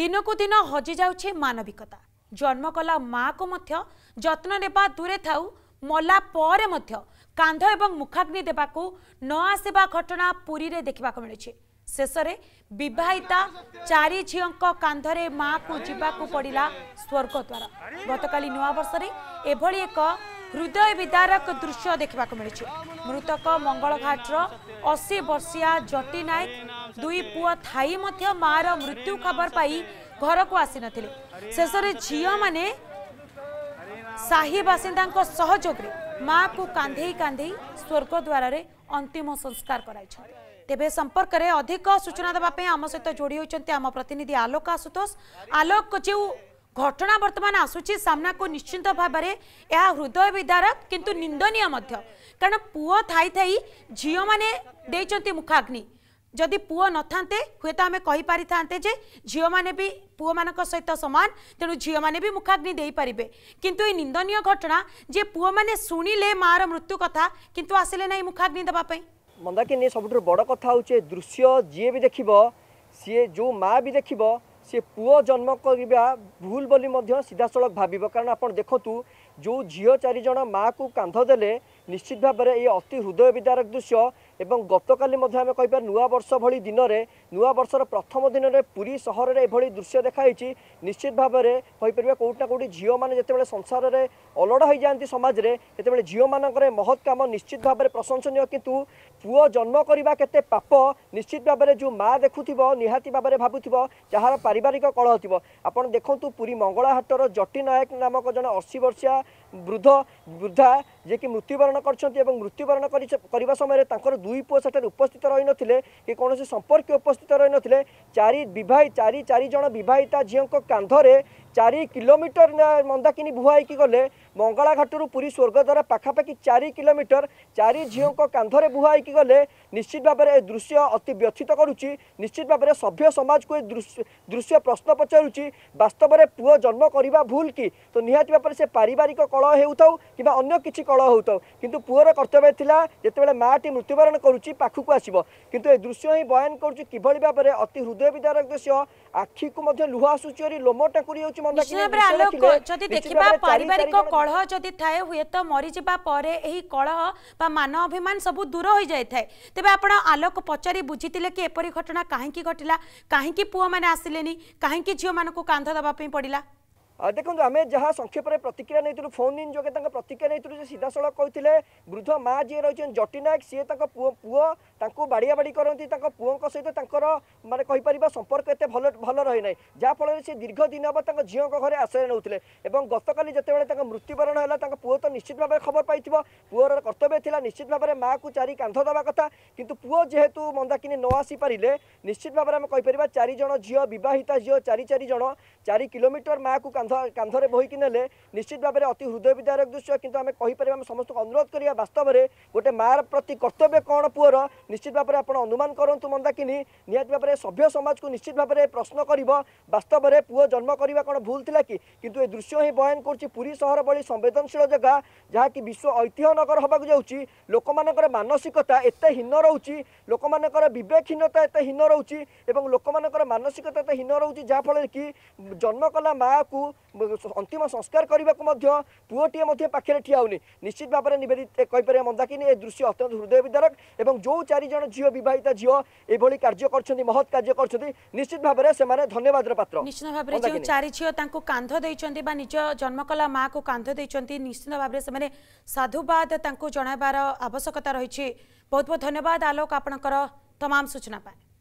ଦିନକୁ ଦିନ ହଜିଯାଉଛି ମାନବିକତା ଜନ୍ମ କଲା ମାଆକୁ ମଧ୍ୟ ଯତ୍ନ ନେବା ଦୂରେ ଥାଉ ମଲା ପରେ ମଧ୍ୟ କାନ୍ଧ ଏବଂ ମୁଖାଗ୍ନି ଦେବାକୁ ନ ଆସିବା ଘଟଣା ପୁରୀରେ ଦେଖିବାକୁ ମିଳୁଛି ଶେଷରେ ବିବାହିତା ଚାରି ଝିଅଙ୍କ କାନ୍ଧରେ ମାଆକୁ ଯିବାକୁ ପଡ଼ିଲା ସ୍ୱର୍ଗଦ୍ୱାର ଗତକାଲି ନୂଆବର୍ଷରେ ଏଭଳି ଏକ ହୃଦୟ ବିଦାରକ ଦୃଶ୍ୟ ଦେଖିବାକୁ ମିଳିଛି ମୃତକ ମଙ୍ଗଳଘାଟର ଅଶୀ ବର୍ଷିଆ ଜଟି ନାୟକ ଦୁଇ ପୁଅ ଥାଇ ମଧ୍ୟ ମାଆର ମୃତ୍ୟୁ ଖବର ପାଇ ଘରକୁ ଆସିନଥିଲେ ଶେଷରେ ଝିଅମାନେ ସାହି ବାସିନ୍ଦାଙ୍କ ସହଯୋଗରେ ମାଆକୁ କାନ୍ଧେଇ କାନ୍ଧେଇ ସ୍ୱର୍ଗଦ୍ୱାରରେ ଅନ୍ତିମ ସଂସ୍କାର କରାଇଛନ୍ତି ତେବେ ସମ୍ପର୍କରେ ଅଧିକ ସୂଚନା ଦେବା ପାଇଁ ଆମ ସହିତ ଯୋଡ଼ି ହୋଇଛନ୍ତି ଆମ ପ୍ରତିନିଧି ଆଲୋକ ଆଶୁତୋଷ ଆଲୋକ ଯେଉଁ ঘটনা বর্তমান আসুচি সামনাকু নিশ্চিন্ত ভাবে এ হৃদয় বিদারক কিন্তু নিন্দনীয় মধ্য কারণ পুয় থাই থাই ঝিও মানে দিয়েছেন মুখাগ্নি যদি পুয় নথাতে হুয়েত আমি কইপারি থাকে যে ঝিও মানে বি পুয় মানক সহিত সমান তেমন ঝিও মানে বি মুখাগ্নি দেইপারিবে কিন্তু এই নিন্দনীয় ঘটনা যে পুয় মানে শুনিলে মার মৃত্যু কথা কিন্তু আসলে না এই মুখাগ্নি দেওয়া মন্দাকিনী সবুঠ বড় কথা হচ্ছে দৃশ্য যিয়ে বি দেখিব সি যে মা বি দেখিব সে পুয় জন্ম করা ভুল বলে সিধাসলখ ভাবিব কারণ আপনার দেখুন যে ঝিও চারিজন মা কু কাঁধ দেলে নিশ্চিত ভাবে এই অতি হৃদয় বিদারক দৃশ্য ଏବଂ ଗତକାଲି ମଧ୍ୟ ଆମେ କହିପାରୁ ନୂଆବର୍ଷ ଭଳି ଦିନରେ ନୂଆବର୍ଷର ପ୍ରଥମ ଦିନରେ ପୁରୀ ସହରରେ ଏଭଳି ଦୃଶ୍ୟ ଦେଖାଯାଇଛି ନିଶ୍ଚିତ ଭାବରେ କହିପାରିବା କେଉଁଠି ନା କେଉଁଠି ଝିଅମାନେ ଯେତେବେଳେ ସଂସାରରେ ଅଲଡ଼ ହୋଇଯାଆନ୍ତି ସମାଜରେ ସେତେବେଳେ ଝିଅମାନଙ୍କର ମହତ କାମ ନିଶ୍ଚିତ ଭାବରେ ପ୍ରଶଂସନୀୟ କିନ୍ତୁ ପୁଅ ଜନ୍ମ କରିବା କେତେ ପାପ ନିଶ୍ଚିତ ଭାବରେ ଯେଉଁ ମା ଦେଖୁଥିବ ନିହାତି ଭାବରେ ଭାବୁଥିବ ଯାହାର ପାରିବାରିକ କଳହ ଥିବ ଆପଣ ଦେଖନ୍ତୁ ପୁରୀ ମଙ୍ଗଳାହାଟର ଜଟି ନାୟକ ନାମକ ଜଣେ ଅଶୀ ବର୍ଷିଆ ବୃଦ୍ଧ ବୃଦ୍ଧା ଯିଏକି ମୃତ୍ୟୁବରଣ କରିଛନ୍ତି ଏବଂ ମୃତ୍ୟୁବରଣ କରି କରିବା ସମୟରେ ତାଙ୍କର ଦୁଇ ପୁଅ ସେଠାରେ ଉପସ୍ଥିତ ରହିନଥିଲେ କି କୌଣସି ସମ୍ପର୍କୀୟ ଉପସ୍ଥିତ ରହିନଥିଲେ ଚାରି ବିବାହ ଚାରି ଚାରି ଜଣ ବିବାହିତା ଝିଅଙ୍କ କାନ୍ଧରେ চারি কিলোমিটর মন্দাকিনী বুহা হয়েকি গলে মঙ্গଳାঘାଟରୁ ପୁରୀ ସ୍ୱର୍ଗଦ୍ୱାର ପାଖାପାଖି ଚାରି କିଲୋମିଟର ଚାରି ଝିଅଙ୍କ କାନ୍ଧରେ ବୁହା ହେଇକି ଗଲେ ନିଶ୍ଚିତ ଭାବରେ ଏ ଦୃଶ୍ୟ ଅତି ବ୍ୟଥିତ କରୁଛି ନିଶ୍ଚିତ ଭାବରେ ସଭ୍ୟ ସମାଜକୁ ଏ ଦୃଶ୍ୟ ପ୍ରଶ୍ନ ପଚାରୁଛି ବାସ୍ତବରେ ପୁଅ ଜନ୍ମ କରିବା ଭୁଲ କି ତ ନିହାତି ଭାବରେ ସେ ପାରିବାରିକ କଳହ ହେଉଥାଉ କିମ୍ବା ଅନ୍ୟ କିଛି କଳହ ହେଉଥାଉ କିନ୍ତୁ ପୁଅର କର୍ତ୍ତବ୍ୟ ଥିଲା ଯେତେବେଳେ ମାଆଟି ମୃତ୍ୟୁବରଣ କରୁଛି ପାଖକୁ ଆସିବ କିନ୍ତୁ ଏ ଦୃଶ୍ୟ ହିଁ ବୟାନ କରୁଛି କିଭଳି ଭାବରେ ଅତି ହୃଦୟ ବିଦାରକ ଦୃଶ୍ୟ ଆଖିକୁ ମଧ୍ୟ ଲୁହ ଆସୁଛି ଲୋମ ଟାଙ୍କୁରି ହେଉଛି ନିଶ୍ଚିତ ଆଲୋକ ଯଦି ଦେଖିବା ପାରିବାରିକ କଳହ ଯଦି ଥାଏ ହୁଏତ ମରିଯିବା ପରେ ଏହି କଳହ ବା ମାନ ଅଭିମାନ ସବୁ ଦୂର ହୋଇଯାଇଥାଏ ତେବେ ଆପଣ ଆଲୋକ ପଚାରି ବୁଝିଥିଲେ କି ଏପରି ଘଟଣା କାହିଁକି ଘଟିଲା କାହିଁକି ପୁଅମାନେ ଆସିଲେନି କାହିଁକି ଝିଅମାନଙ୍କୁ କାନ୍ଧ ଦେବା ପାଇଁ ପଡ଼ିଲା দেখুন আমি যা সংক্ষেপে প্রতিক্রিয়া নিয়ে ফোন ইন যোগে তাঁর প্রতিক্রিয়া নিয়ে যে সিধাসল কে বৃদ্ধ মা যে রয়েছেন জটি নায়ক সি তা পুয় ତାଙ୍କୁ ବାଡ଼ିଆବାଡ଼ି କରନ୍ତି ତାଙ୍କ ପୁଅଙ୍କ ସହିତ ତାଙ୍କର ମାନେ କହିପାରିବା ସମ୍ପର୍କ ଏତେ ଭଲ ଭଲ ରହିନାହିଁ ଯାହାଫଳରେ ସେ ଦୀର୍ଘ ଦିନ ହେବ ତାଙ୍କ ଝିଅଙ୍କ ଘରେ ଆଶ୍ରୟ ନେଉଥିଲେ ଏବଂ ଗତକାଲି ଯେତେବେଳେ ତାଙ୍କ ମୃତ୍ୟୁବରଣ ହେଲା ତାଙ୍କ ପୁଅ ତ ନିଶ୍ଚିତ ଭାବରେ ଖବର ପାଇଥିବ ପୁଅର କର୍ତ୍ତବ୍ୟ ଥିଲା ନିଶ୍ଚିତ ଭାବରେ ମାଆକୁ ଚାରି କାନ୍ଧ ଦେବା କଥା କିନ୍ତୁ ପୁଅ ଯେହେତୁ ମନ୍ଦାକିନି ନ ଆସିପାରିଲେ ନିଶ୍ଚିତ ଭାବରେ ଆମେ କହିପାରିବା ଚାରିଜଣ ଝିଅ ବିବାହିତା ଝିଅ ଚାରି ଚାରି ଜଣ ଚାରି କିଲୋମିଟର ମାଆକୁ କାନ୍ଧ କାନ୍ଧରେ ବୋହିକି ନେଲେ ନିଶ୍ଚିତ ଭାବରେ ଅତି ହୃଦୟ ବିଦାରକ ଦୃଶ୍ୟ କିନ୍ତୁ ଆମେ କହିପାରିବା ଆମେ ସମସ୍ତଙ୍କୁ ଅନୁରୋଧ କରିବା ବାସ୍ତବରେ ଗୋଟେ ମାଆର ପ୍ରତି କର୍ତ୍ତବ୍ୟ କ'ଣ ପୁଅର নিশ্চিত ভাবে আপনার অনুমান করতু মন্দাকিনী নিহতি ভাবে সভ্য সমাজকে নিশ্চিত ভাবে প্রশ্ন করব বাস্তবরে পুয় জন্ম করা কোণ ভুল লা কি কিন্তু এই দৃশ্য হি বয়ান করছে পুরী সহর ভি সংবেদনশীল জায়গা যা কি বিশ্ব ঐতিহ্য নগর হওয়া যাচ্ছি লোক মানসিকতা এত হীন রয়েছে লোক বিবেকহীনতা এত হীন রয়েছে এবং লোক মানসিকতা এত হীন রয়েছে যা ফলে কি জন্ম কলা মা কু অন্তিম সংস্কার করা পুয়টিয়ে পাখে ঠিয়া হোনি নিশ্চিত ভাবে নিবেদিত কইপারে মন্দাকিনী এই দৃশ্য অত্যন্ত হৃদয় বিদারক এবং যে চারি ଚାରି ଜଣ ଝିଅ ବିବାହିତା ଝିଅ ଏଭଳି କାର୍ଯ୍ୟ କରିଛନ୍ତି ମହତ୍ କାର୍ଯ୍ୟ କରିଛନ୍ତି ନିଶ୍ଚିତ ଭାବରେ ସେମାନେ ଧନ୍ୟବାଦର ପାତ୍ର ନିଶ୍ଚିତ ଭାବରେ ଯେଉଁ ଚାରି ଝିଅ ତାଙ୍କୁ କାନ୍ଧ ଦେଇଛନ୍ତି ବା ନିଜ ଜନ୍ମକଲା ମାଆକୁ କାନ୍ଧ ଦେଇଛନ୍ତି ନିଶ୍ଚିତ ଭାବରେ ସେମାନେ ସାଧୁବାଦ ତାଙ୍କୁ ଜଣାଇବାର ଆବଶ୍ୟକତା ରହିଛି ବହୁତ ବହୁତ ଧନ୍ୟବାଦ ଆଲୋକ ଆପଣଙ୍କର ତମାମ ସୂଚନା ପାଇଁ